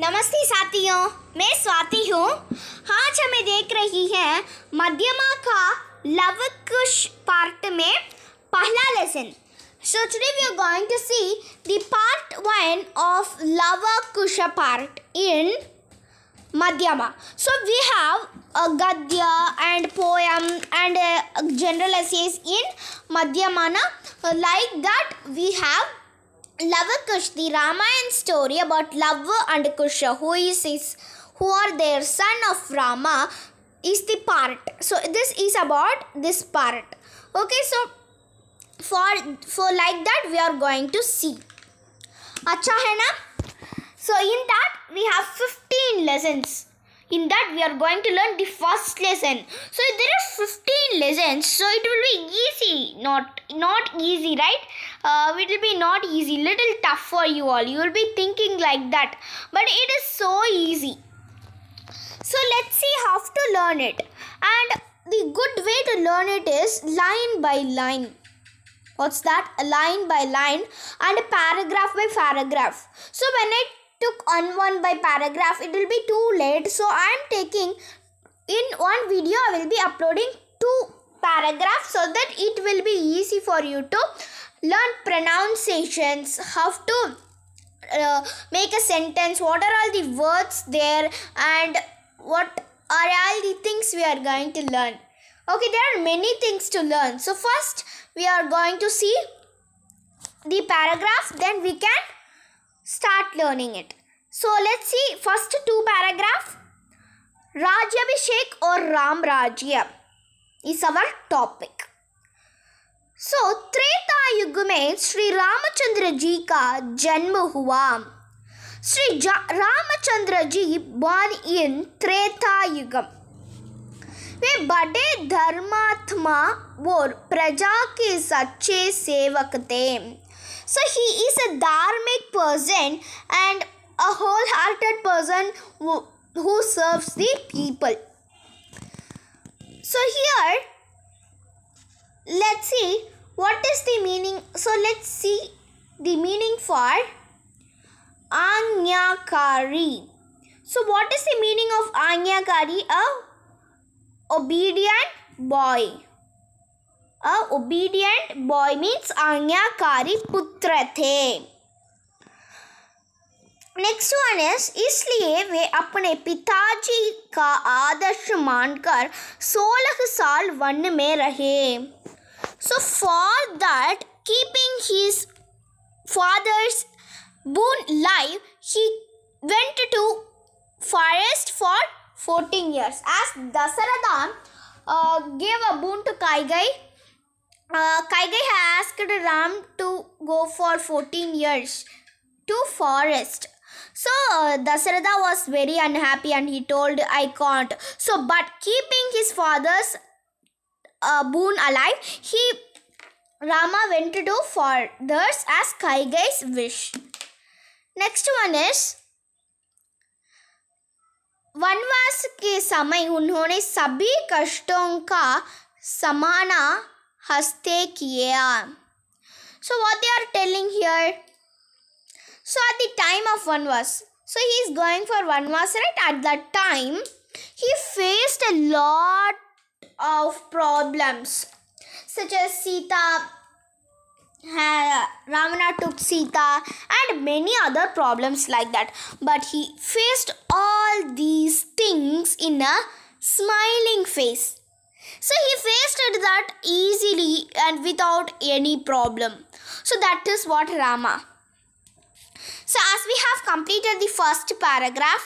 नमस्ते साथियों मैं स्वाति हूँ आज हमें देख रही है मध्यमा का लव कुश पार्ट में पहला lesson so today we are going to see the part one of Lav Kush part in Madhyama so we have गद्य and poem and general essays in Madhyama ना like that we have Love Lavakush, the Ramayan story about love and Kusha, who is his, who are their son of Rama, is the part. So this is about this part. Okay, so for for like that we are going to see. Acha hai na? So in that we have 15 lessons in that we are going to learn the first lesson so there are 15 lessons so it will be easy not not easy right uh, it will be not easy little tough for you all you will be thinking like that but it is so easy so let's see how to learn it and the good way to learn it is line by line what's that line by line and paragraph by paragraph so when i took on one by paragraph it will be too late so i am taking in one video i will be uploading two paragraphs so that it will be easy for you to learn pronunciations how to uh, make a sentence what are all the words there and what are all the things we are going to learn okay there are many things to learn so first we are going to see the paragraph then we can start learning it. So let's see first two paragraph. Rajabhishek or Ram Rajya is our topic. So Treta Yug में Shri Ji ka का Hua. हुआ ja Ramchandra Ji born in Treta युगम वे बड़े धर्मात्मा और प्रजा के सच्चे सेवक थे So he is a dharmic person and a wholehearted person who, who serves the people. So here, let's see what is the meaning. So let's see the meaning for Anyakari. So what is the meaning of Anyakari? A obedient boy. A obedient boy means आज्ञाकारी पुत्र थे next one S इसलिए वे अपने पिताजी का आदर्श मानकर सोलह साल वन में रहे so for that keeping his father's boon live he went to forest for fourteen years as Dashrath give a boon to Kaikeyi uh, Kaigai asked Ram to go for 14 years to forest. So uh, Dasaratha Dasarada was very unhappy and he told I can't. So but keeping his father's uh, boon alive, he Rama went to do for theirs as Kaigai's wish. Next one is वनवास के समय उन्होंने सभी कष्टों का समाना हस्ते किए so what they are telling here so at the time of vanvas so he is going for vanvas right at that time he faced a lot of problems such as sita Ramana took Sita and many other problems like that. But he faced all these things in a smiling face. So he faced that easily and without any problem. So that is what Rama. So as we have completed the first paragraph,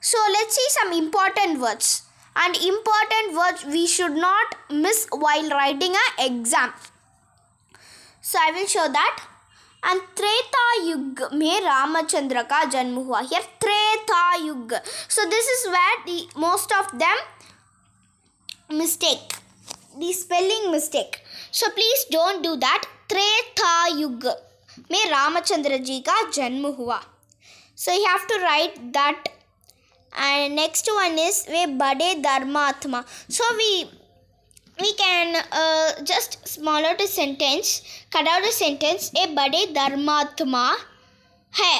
so let's see some important words. And important words we should not miss while writing an exam. So I will show that. And Treta Yug mein Ramachandra ka janm hua. Here Treta Yug. So this is where the most of them mistake the spelling mistake so please don't do that treta yug में रामचंद्र जी का जन्म हुआ so you have to write and next one is we bade dharmatma so we we can uh, just small out a sentence cut out a sentence a bade dharmatma hai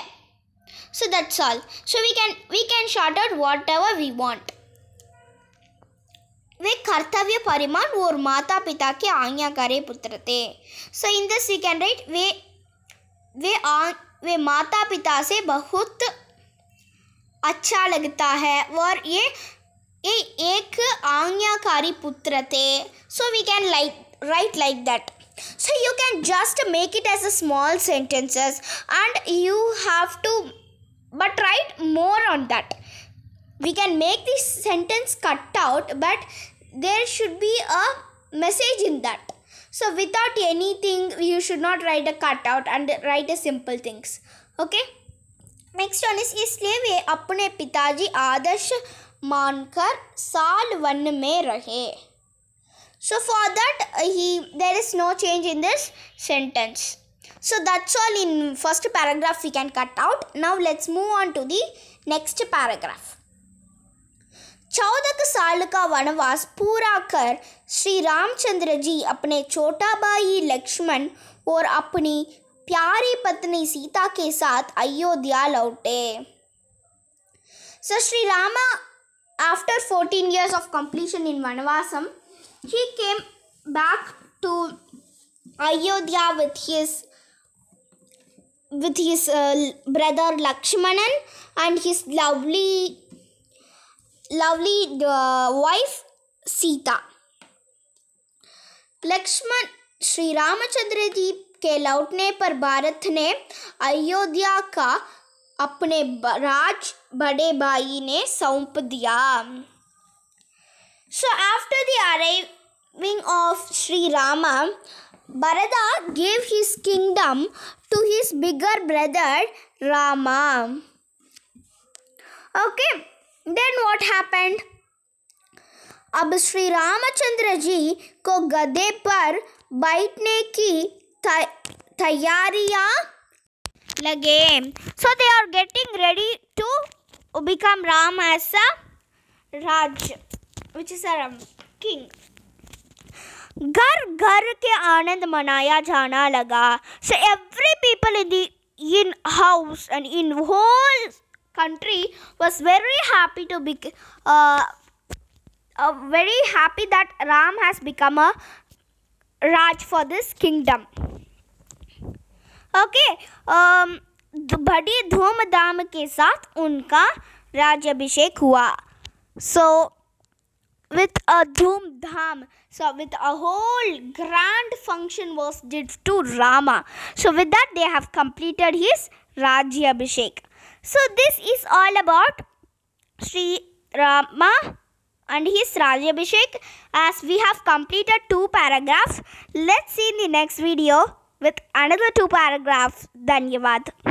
so that's all so we can we can short out whatever we want वे कर्तव्य परिमाण और माता पिता के आज्ञाकारे पुत्र थे so in the second right वे वे आ वे माता पिता से बहुत अच्छा लगता है और ये ये एक आज्ञाकारी पुत्र थे so we can like write like that so you can just make it as a small sentences and you have to but write more on that we can make this sentence cut out but there should be a message in that so without anything you should not write a cutout and write a simple things okay Next one is, इसलिए वे अपने पिताजी आदर्श मानकर साल वन में रहे so for that he there is no change in this sentence so that's all in first paragraph we can cut out now let's move on to the next paragraph चौदह साल का वनवास पूरा कर श्री रामचंद्र जी अपने छोटा भाई लक्ष्मण और अपनी प्यारी पत्नी सीता के साथ अयोध्या लौटे so Shri Rama after fourteen years of completion in वनवासम he came back to Ayodhya with his with his brother Lakshmanan and his lovely lovely uh, wife Sita. Lakshman Shri Ramchandra ji के लौटने पर भारत ने अयोध्या का अपने राज बड़े भाई ने सौंप दिया So after the arriving of Sri Rama, Bharata gave his kingdom to his bigger brother Rama. Okay. Then what happened अब श्री रामचंद्र जी को गधे पर बैठने की तैयारियां लगे so they are getting ready to become Ram as a raj which is um king घर घर के आनंद मनाया जाना लगा so every people in the in house and in whole country was very happy to be uh, uh, very happy that Ram has become a Raj for this kingdom. Okay, um, बड़ी धूमधाम के with a Dhum dham so with a whole grand function was did to rama so with that they have completed his rajyabhishek so this is all about Sri Rama and his Rajabhishek. As we have completed two paragraphs, let's see in the next video with another two paragraphs. Dhanyavad.